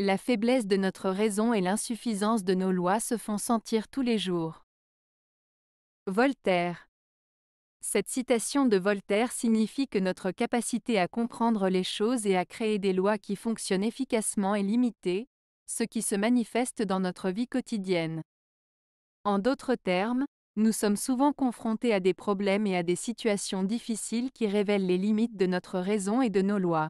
La faiblesse de notre raison et l'insuffisance de nos lois se font sentir tous les jours. Voltaire. Cette citation de Voltaire signifie que notre capacité à comprendre les choses et à créer des lois qui fonctionnent efficacement est limitée, ce qui se manifeste dans notre vie quotidienne. En d'autres termes, nous sommes souvent confrontés à des problèmes et à des situations difficiles qui révèlent les limites de notre raison et de nos lois.